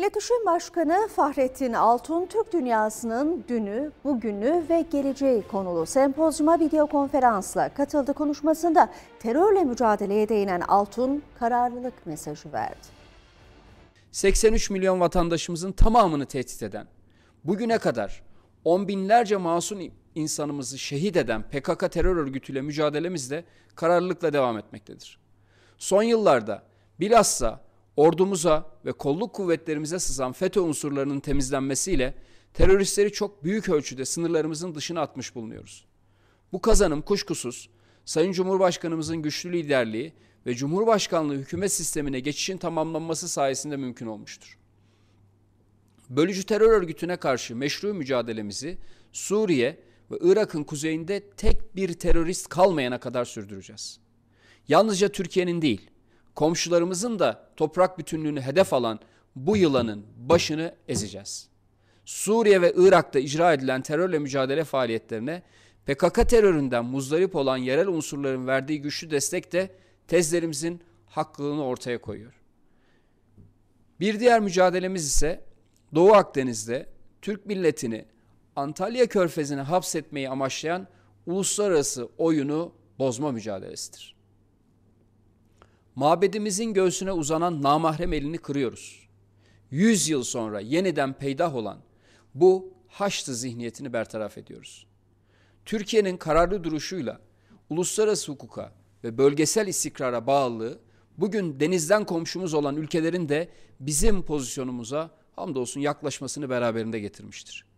İletişim Başkanı Fahrettin Altun, Türk dünyasının dünü, bugünü ve geleceği konulu sempozyuma video konferansla katıldı. Konuşmasında terörle mücadeleye değinen Altun kararlılık mesajı verdi. 83 milyon vatandaşımızın tamamını tehdit eden, bugüne kadar on binlerce masum insanımızı şehit eden PKK terör örgütüyle mücadelemiz de kararlılıkla devam etmektedir. Son yıllarda bilhassa ordumuza ve kolluk kuvvetlerimize sızan FETÖ unsurlarının temizlenmesiyle teröristleri çok büyük ölçüde sınırlarımızın dışına atmış bulunuyoruz. Bu kazanım kuşkusuz Sayın Cumhurbaşkanımızın güçlü liderliği ve Cumhurbaşkanlığı hükümet sistemine geçişin tamamlanması sayesinde mümkün olmuştur. Bölücü terör örgütüne karşı meşru mücadelemizi Suriye ve Irak'ın kuzeyinde tek bir terörist kalmayana kadar sürdüreceğiz. Yalnızca Türkiye'nin değil, komşularımızın da toprak bütünlüğünü hedef alan bu yılanın başını ezeceğiz. Suriye ve Irak'ta icra edilen terörle mücadele faaliyetlerine PKK teröründen muzdarip olan yerel unsurların verdiği güçlü destek de tezlerimizin haklılığını ortaya koyuyor. Bir diğer mücadelemiz ise Doğu Akdeniz'de Türk milletini Antalya Körfezi'ne hapsetmeyi amaçlayan uluslararası oyunu bozma mücadelesidir mabedimizin göğsüne uzanan namahrem elini kırıyoruz. Yüz yıl sonra yeniden peydah olan bu Haçlı zihniyetini bertaraf ediyoruz. Türkiye'nin kararlı duruşuyla uluslararası hukuka ve bölgesel istikrara bağlılığı bugün denizden komşumuz olan ülkelerin de bizim pozisyonumuza hamdolsun yaklaşmasını beraberinde getirmiştir.